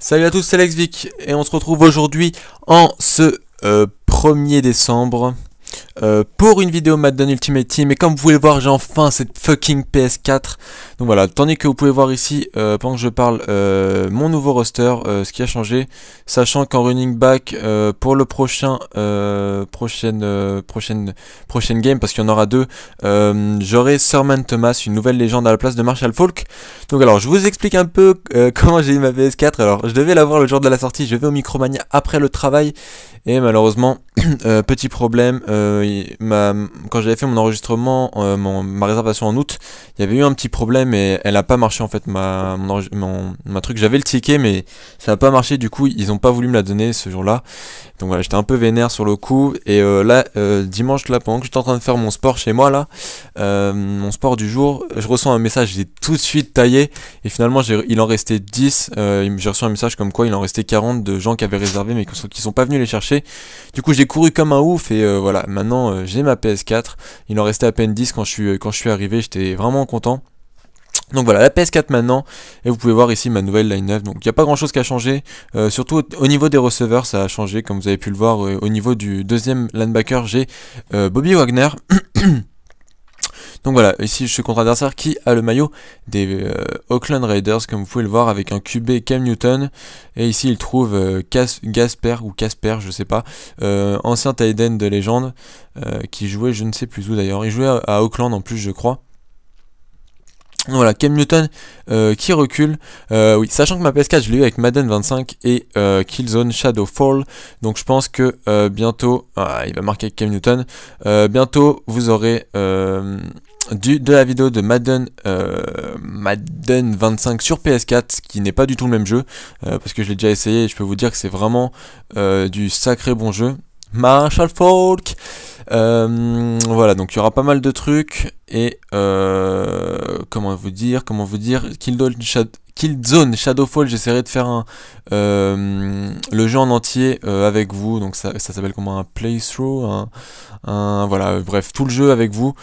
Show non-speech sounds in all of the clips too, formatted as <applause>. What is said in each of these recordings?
Salut à tous, c'est Alex et on se retrouve aujourd'hui en ce 1er euh, décembre euh, pour une vidéo Madden Ultimate Team. Et comme vous pouvez le voir, j'ai enfin cette fucking PS4. Donc voilà, tandis que vous pouvez voir ici, euh, pendant que je parle, euh, mon nouveau roster, ce qui a changé. Sachant qu'en running back, pour le prochain, prochaine, prochaine, prochaine game, parce qu'il y en aura deux, j'aurai Sermon Thomas, une nouvelle légende à la place de Marshall Falk. Donc alors, je vous explique un peu <laughs> comment j'ai eu ma PS4. Alors, je devais l'avoir le jour de la sortie, je vais au Micromania après le travail. Et malheureusement, <clears throat> euh, petit problème, euh, quand j'avais fait mon enregistrement, euh, ma réservation en août, il y avait eu un petit problème et elle n'a pas marché en fait, mon, truc. J'avais le ticket mais ça n'a pas marché, du coup ils n'ont pas voulu me la donner ce jour-là. Donc voilà, j'étais un peu vénère sur le coup. Et là, dimanche, là, pendant que j'étais en train de faire mon sport chez moi, là, mon sport du jour, je reçois un message, j'ai tout de suite taillé et finalement il en restait 10. j'ai reçu un message comme quoi il en restait 40 de gens qui avaient réservé mais qui ne sont pas venus les chercher. Du coup, j'ai couru comme un ouf et euh, voilà, maintenant euh, j'ai ma PS4. Il en restait à peine 10 quand je suis, euh, quand je suis arrivé, j'étais vraiment content. Donc voilà, la PS4 maintenant, et vous pouvez voir ici ma nouvelle line-up, donc il n'y a pas grand chose qui a changé, surtout au, niveau des receveurs ça a changé, comme vous avez pu le voir, au niveau du deuxième linebacker j'ai Bobby Wagner, <clears throat> Donc voilà, ici je suis contre adversaire qui a le maillot des euh, Auckland Oakland Raiders, comme vous pouvez le voir, avec un QB Cam Newton. Et ici il trouve euh, Casper, Gasper ou Casper, je sais pas, euh, ancien Tiden de légende, qui jouait je ne sais plus où d'ailleurs. Il jouait à, Auckland, en plus, je crois. Voilà, Cam Newton qui recule. oui, sachant que ma PS4, je l'ai eu avec Madden 25 et Killzone Shadow Fall. Donc je pense que bientôt, ah, il va marquer Cam Newton. bientôt, vous aurez de la vidéo de Madden, euh, Madden 25 sur PS4, qui n'est pas du tout le même jeu, euh, parce que je l'ai déjà essayé et je peux vous dire que c'est vraiment euh, du sacré bon jeu. Marshall Folk Voilà, donc il y aura pas mal de trucs, et comment vous dire, comment vous dire, Killzone Killzone, Shadowfall, j'essaierai de faire un, euh, le jeu en entier euh, avec vous, donc ça, s'appelle comment un playthrough, voilà, bref, tout le jeu avec vous,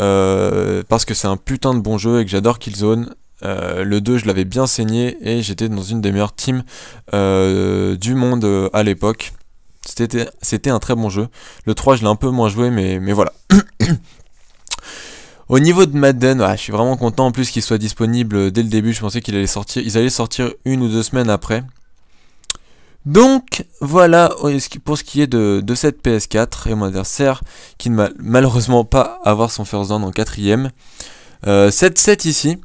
euh, parce que c'est un putain de bon jeu et que j'adore Killzone, le 2, je l'avais bien saigné et j'étais dans une des meilleures teams du monde à l'époque. C'était un très bon jeu. Le 3, je l'ai un peu moins joué, mais voilà. <coughs> Au niveau de Madden, je suis vraiment content en plus qu'il soit disponible dès le début. Je pensais qu'ils allait sortir, ils allaient sortir une ou deux semaines après. Donc voilà pour ce qui est de, cette PS4 et mon adversaire qui ne va malheureusement pas avoir son first down en quatrième. Euh, 7-7 ici.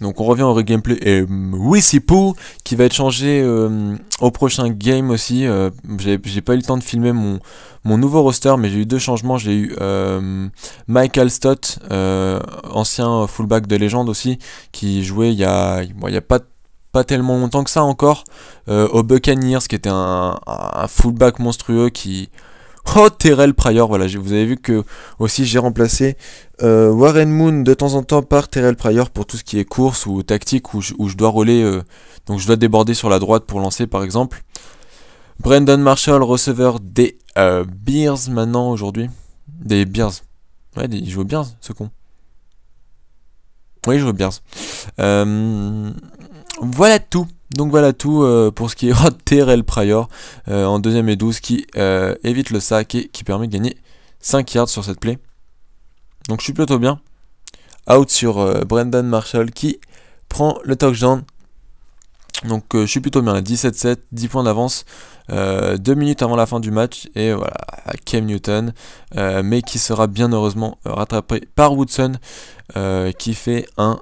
Donc on revient au gameplay et euh, oui qui va être changé euh, au prochain game aussi. Euh, j'ai pas eu le temps de filmer mon, mon nouveau roster mais j'ai eu deux changements. J'ai eu Michael Stott, ancien fullback de légende aussi, qui jouait il y a, il y a pas, pas tellement longtemps que ça encore au Buccaneers qui était un, un fullback monstrueux qui Oh, Terrell Pryor, voilà, vous avez vu que aussi j'ai remplacé euh, Warren Moon de temps en temps par Terrell Pryor pour tout ce qui est course ou tactique où je, dois rouler, euh, donc je dois déborder sur la droite pour lancer par exemple. Brandon Marshall, receveur des euh, Bears maintenant aujourd'hui. Des Bears. Ouais, il joue aux Bears, ce con. Oui, il joue aux Bears. Euh, voilà tout. Donc voilà tout euh, pour ce qui est <laughs> Terrel TRL Prior euh, en deuxième et 12 qui euh, évite le sac et qui permet de gagner 5 yards sur cette play. Donc je suis plutôt bien. Out sur Brendan Marshall qui prend le touchdown. Donc je suis plutôt bien 17-7, 10 points d'avance, 2 minutes avant la fin du match et voilà, Cam Newton, mais qui sera bien heureusement rattrapé par Woodson qui fait un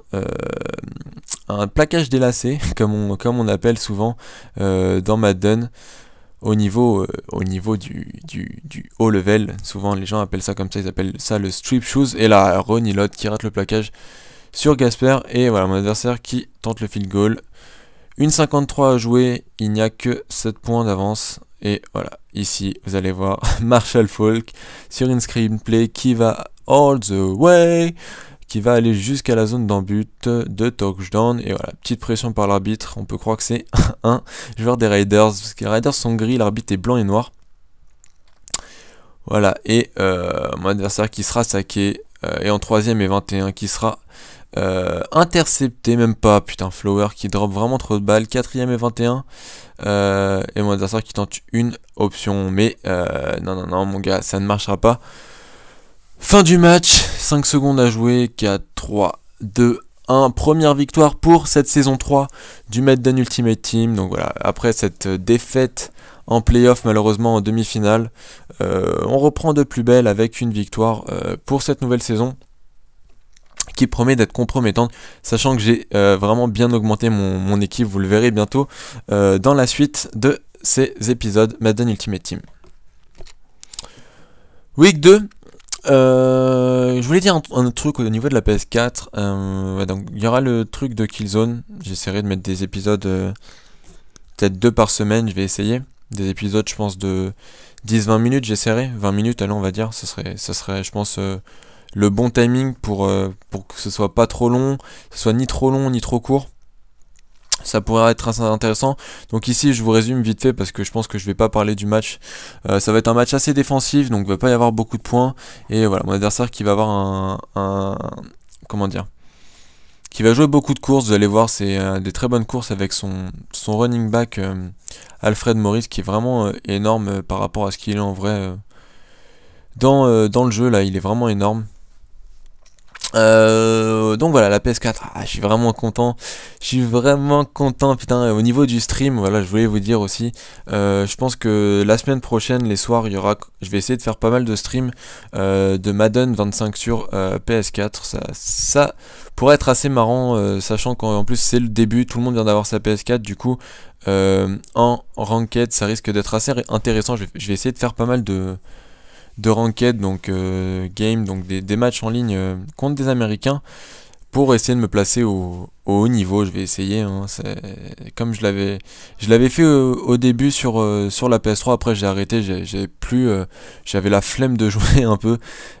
un plaquage délacé, <laughs> comme on, comme on appelle souvent euh, dans Madden, au niveau, euh, au niveau du, haut level. Souvent les gens appellent ça comme ça, ils appellent ça le strip shoes. Et là, Ronnie Lott qui rate le plaquage sur Gasper. Et voilà, mon adversaire qui tente le field goal. Une 53 à jouer, il n'y a que 7 points d'avance. Et voilà, ici vous allez voir <laughs> Marshall Falk sur une screenplay qui va all the way qui va aller jusqu'à la zone d'embut de touchdown. Et voilà, petite pression par l'arbitre. On peut croire que c'est <laughs> un joueur des Raiders. Parce que les Raiders sont gris, l'arbitre est blanc et noir. Voilà, et euh, mon adversaire qui sera saqué. Euh, et en troisième et 21 qui sera euh, intercepté, même pas. Putain, Flower qui drop vraiment trop de balles. Quatrième et 21. et mon adversaire qui tente une option. Mais non, non, non, mon gars, ça ne marchera pas. Fin du match, 5 secondes à jouer, 4, 3, 2, 1. Première victoire pour cette saison 3 du Madden Ultimate Team. Donc voilà, après cette euh, défaite en playoff malheureusement en demi-finale, euh, on reprend de plus belle avec une victoire euh, pour cette nouvelle saison qui promet d'être compromettante, sachant que j'ai vraiment bien augmenté mon, mon, équipe, vous le verrez bientôt dans la suite de ces épisodes Madden Ultimate Team. Week 2, euh, je voulais dire un, truc au niveau de la PS4. Euh, donc il y aura le truc de Killzone. J'essaierai de mettre des épisodes, euh, peut-être deux par semaine. Je vais essayer des épisodes, je pense de 10-20 minutes. J'essaierai 20 minutes. Allons, on va dire. Ça serait, serait, je pense, le bon timing pour pour que ce soit pas trop long, ce soit ni trop long ni trop court ça pourrait être assez intéressant. Donc ici, je vous résume vite fait parce que je pense que je vais pas parler du match. Euh, ça va être un match assez défensif, donc il va pas y avoir beaucoup de points. Et voilà, mon adversaire qui va avoir un, comment dire, qui va jouer beaucoup de courses. Vous allez voir, c'est euh, des très bonnes courses avec son, son running back euh, Alfred Morris qui est vraiment énorme par rapport à ce qu'il est en vrai dans dans le jeu. Là, il est vraiment énorme. Euh, donc voilà la PS4, ah, je suis vraiment content, je suis vraiment content putain au niveau du stream voilà je voulais vous dire aussi euh, je pense que la semaine prochaine les soirs il y aura je vais essayer de faire pas mal de streams euh, de Madden 25 sur PS4 ça, ça pourrait être assez marrant sachant qu'en plus c'est le début tout le monde vient d'avoir sa PS4 du coup en ranked ça risque d'être assez intéressant je vais essayer de faire pas mal de de ranked, donc euh, game, donc des, des, matchs en ligne euh, contre des Américains pour essayer de me placer au, au haut niveau, je vais essayer. Hein. Comme je l'avais, je l'avais fait euh, au, début sur, euh, sur la PS3. Après, j'ai arrêté. J'ai plus, euh, j'avais la flemme de <laughs> jouer un peu.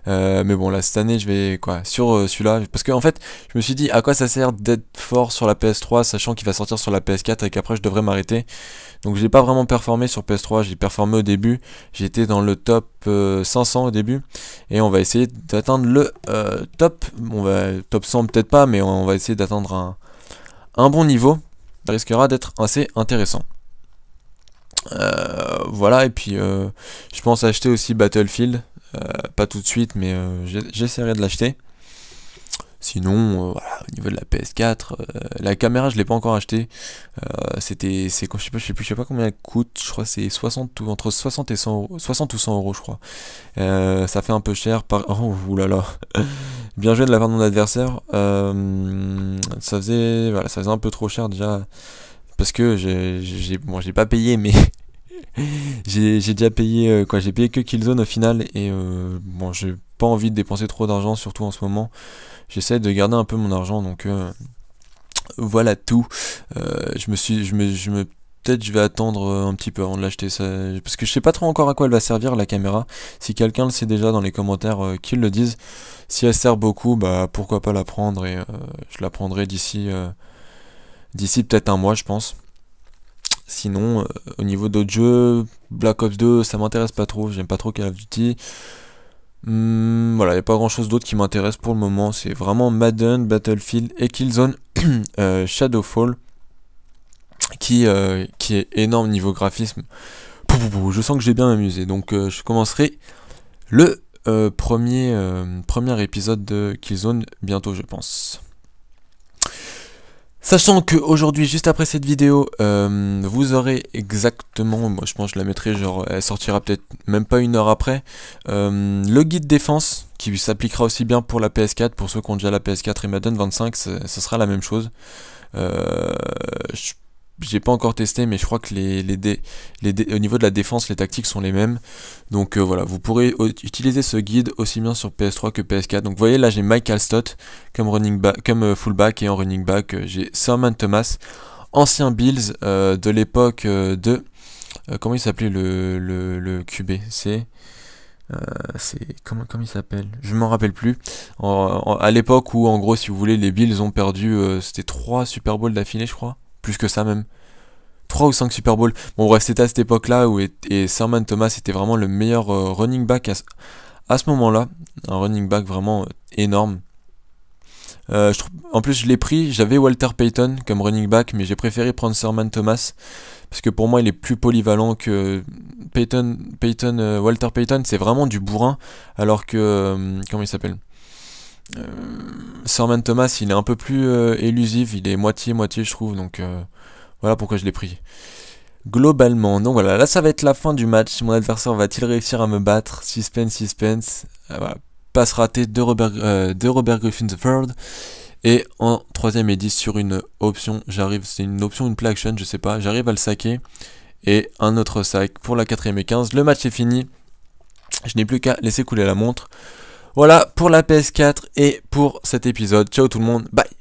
mais bon, là cette année, je vais quoi sur celui-là parce qu'en en fait, je me suis dit à quoi ça sert d'être fort sur la PS3, sachant qu'il va sortir sur la PS4 et qu'après je devrais m'arrêter. Donc, j'ai pas vraiment performé sur PS3. J'ai performé au début. J'étais dans le top 500 au début et on va essayer d'atteindre le top. On va bah, top 100 peut-être pas, mais on va essayer d'atteindre un un bon niveau risquera d'être assez intéressant. Euh, voilà, et puis euh, je pense acheter aussi Battlefield. Euh, pas tout de suite, mais j'essaierai de l'acheter. Sinon, euh, voilà, au niveau de la PS4, euh, la caméra je ne l'ai pas encore achetée. Euh, c'était, c'est je sais sais plus, pas combien elle coûte. Je crois que c'est 60 entre 60 et 100, 60 ou 100 euros, je crois. ça fait un peu cher. Par, <laughs> oh oulala, bien joué de la part de mon adversaire. ça faisait, ça faisait un peu trop cher déjà parce que j'ai, j'ai, j'ai pas payé, mais j'ai déjà payé euh, quoi, j'ai payé que Killzone au final et euh, bon, j'ai pas envie de dépenser trop d'argent, surtout en ce moment. J'essaie de garder un peu mon argent, donc euh, voilà tout. je me suis, je me, je me peut-être je vais attendre un petit peu avant de l'acheter ça parce que je sais pas trop encore à quoi elle va servir la caméra si quelqu'un le sait déjà dans les commentaires qu'il le dise si elle sert beaucoup bah pourquoi pas la prendre et je la prendrai d'ici d'ici peut-être un mois je pense Sinon, euh, au niveau d'autres jeux, Black Ops 2, ça m'intéresse pas trop, j'aime pas trop Call of Duty. Hmm, voilà, il n'y a pas grand chose d'autre qui m'intéresse pour le moment. C'est vraiment Madden, Battlefield et Killzone <coughs> euh, Shadowfall qui, euh, qui est énorme niveau graphisme. Je sens que j'ai bien amusé. Donc je commencerai le premier, premier épisode de Killzone bientôt, je pense. Sachant que aujourd'hui, juste après cette vidéo, euh, vous aurez exactement, moi je pense que je la mettrai, genre elle sortira peut-être même pas une heure après, euh, le guide défense qui s'appliquera aussi bien pour la PS4, pour ceux qui ont déjà la PS4 et Madden 25, ce sera la même chose. Euh, j'ai pas encore testé, mais je crois que les, les, les au niveau de la défense, les tactiques sont les mêmes. Donc euh, voilà, vous pourrez utiliser ce guide aussi bien sur PS3 que PS4. Donc vous voyez, là j'ai Michael Stott comme, running back, comme euh, fullback et en running back, euh, j'ai Sermon Thomas, ancien Bills de l'époque de. comment il s'appelait le, le, le QB C'est. comment, il s'appelle Je m'en rappelle plus. à l'époque où, en gros, si vous voulez, les Bills ont perdu, c'était trois Super Bowls d'affilée, je crois plus que ça même. 3 ou 5 Super Bowl. Bon bref, c'était à cette époque-là où et, et Sermon Thomas était vraiment le meilleur euh, running back à, à ce moment-là. Un running back vraiment euh, énorme. Euh, en plus, je l'ai pris. J'avais Walter Payton comme running back, mais j'ai préféré prendre Sermon Thomas parce que pour moi, il est plus polyvalent que Payton. Payton Walter Payton, c'est vraiment du bourrin, alors que comment il s'appelle euh, Thomas, il est un peu plus euh, élusif, il est moitié-moitié, je trouve, donc euh, voilà pourquoi je l'ai pris. Globalement, donc voilà, là ça va être la fin du match. Mon adversaire va-t-il réussir à me battre Suspense, suspense. Ah, voilà. Passe ratée de Robert, euh, de Robert Griffin III. Et en 3ème et 10 sur une option, j'arrive, c'est une option, une play action, je sais pas, j'arrive à le saquer. Et un autre sac pour la 4ème et 15. Le match est fini. Je n'ai plus qu'à laisser couler la montre. Voilà pour la PS4 et pour cet épisode. Ciao tout le monde, bye